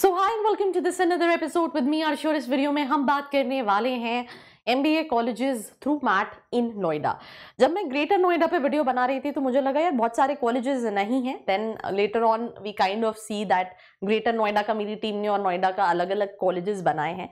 So hi welcome to this another episode with me आर श्योर इस वीडियो में हम बात करने वाले हैं M B A college through MAT in Noida जब मैं ग्रेटर नोएडा पे वीडियो बना रही थी तो मुझे लगा यार बहुत सारे कॉलेजेस नहीं हैं then later on we kind of see that greater Noida का मेरी टीम ने और नोएडा का अलग अलग कॉलेजेस बनाए हैं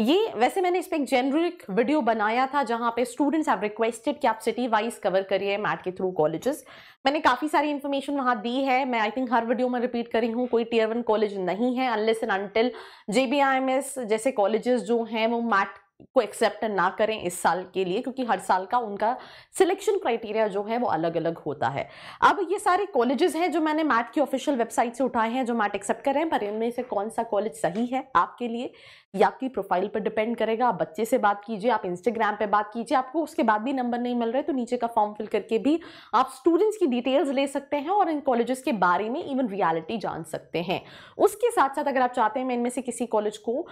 ये वैसे मैंने इस पर एक जेनरिक वीडियो बनाया था जहाँ पे स्टूडेंट्स हैव रिक्वेस्टेड कि आप सिटी वाइज कवर करिए मैट के थ्रू कॉलेजेस मैंने काफ़ी सारी इन्फॉर्मेशन वहाँ दी है मैं आई थिंक हर वीडियो में रिपीट करी हूँ कोई टीयर वन कॉलेज नहीं है unless and until J B I M S जैसे कॉलेजेस जो हैं वो मैट को एक्सेप्ट ना करें इस साल के लिए क्योंकि हर साल का उनका सिलेक्शन क्राइटेरिया जो है वो अलग अलग होता है अब ये सारे कॉलेजेस हैं जो मैंने मैट की ऑफिशियल वेबसाइट से उठाए हैं जो मैट एक्सेप्ट कर रहे हैं पर इनमें से कौन सा कॉलेज सही है आपके लिए या आपकी प्रोफाइल पर डिपेंड करेगा आप बच्चे से बात कीजिए आप इंस्टाग्राम पर बात कीजिए आपको उसके बाद भी नंबर नहीं मिल रहे तो नीचे का फॉर्म फिल करके भी आप स्टूडेंट्स की डिटेल्स ले सकते हैं और इन कॉलेजेस के बारे में इवन रियलिटी जान सकते हैं उसके साथ साथ अगर आप चाहते हैं मैं इनमें से किसी कॉलेज को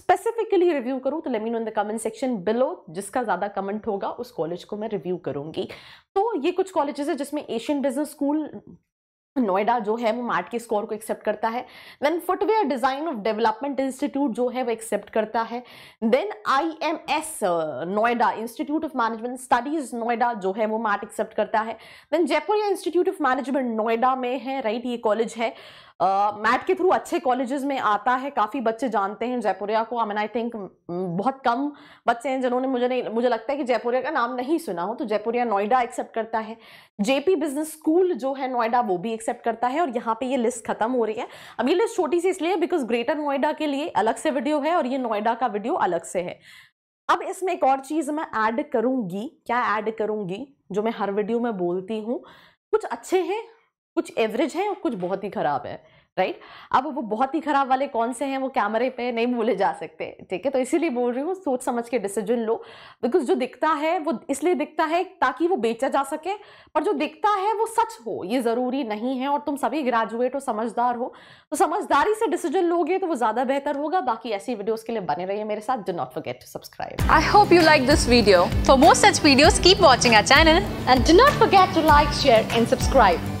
स्पेसिफिकली रिव्यू करूँ तो let me know in the comment section below जिसका ज़्यादा कमेंट होगा उस कॉलेज को मैं रिव्यू करूँगी तो ये कुछ कॉलेजेस है जिसमें एशियन बिजनेस स्कूल नोएडा जो है वो मार्ट के स्कोर को एक्सेप्ट करता है then footwear design of development institute जो है वो एक्सेप्ट करता है then IMS Noida institute of management studies Noida जो है वो मार्ट एक्सेप्ट करता है देन या इंस्टीट्यूट ऑफ मैनेजमेंट नोएडा में है राइट right? ये कॉलेज है मैट के थ्रू अच्छे कॉलेजेस में आता है काफ़ी बच्चे जानते हैं जयपुरिया को आई मीन आई थिंक बहुत कम बच्चे हैं जिन्होंने मुझे नहीं मुझे लगता है कि जयपुरिया का नाम नहीं सुना हो तो जयपुरिया नोएडा एक्सेप्ट करता है जेपी बिजनेस स्कूल जो है नोएडा वो भी एक्सेप्ट करता है और यहाँ पे ये लिस्ट खत्म हो रही है अब ये लिस्ट छोटी सी इसलिए बिकॉज ग्रेटर नोएडा के लिए अलग से वीडियो है और ये नोएडा का वीडियो अलग से है अब इसमें एक और चीज़ मैं ऐड करूँगी क्या ऐड करूँगी जो मैं हर वीडियो में बोलती हूँ कुछ अच्छे हैं कुछ एवरेज है और कुछ बहुत ही खराब है राइट right? अब वो बहुत ही खराब वाले कौन से हैं वो कैमरे पे नहीं बोले जा सकते ठीक है तो इसीलिए बोल रही हूँ सोच समझ के डिसीजन लो बिकॉज जो दिखता है वो इसलिए दिखता है ताकि वो बेचा जा सके पर जो दिखता है वो सच हो ये ज़रूरी नहीं है और तुम सभी ग्रेजुएट हो समझदार हो तो समझदारी से डिसीजन लोगे तो वो ज़्यादा बेहतर होगा बाकी ऐसी वीडियोज़ के लिए बने रहिए मेरे साथ do not forget to subscribe I hope you like this video for more such videos keep watching our channel and do not forget to like share and subscribe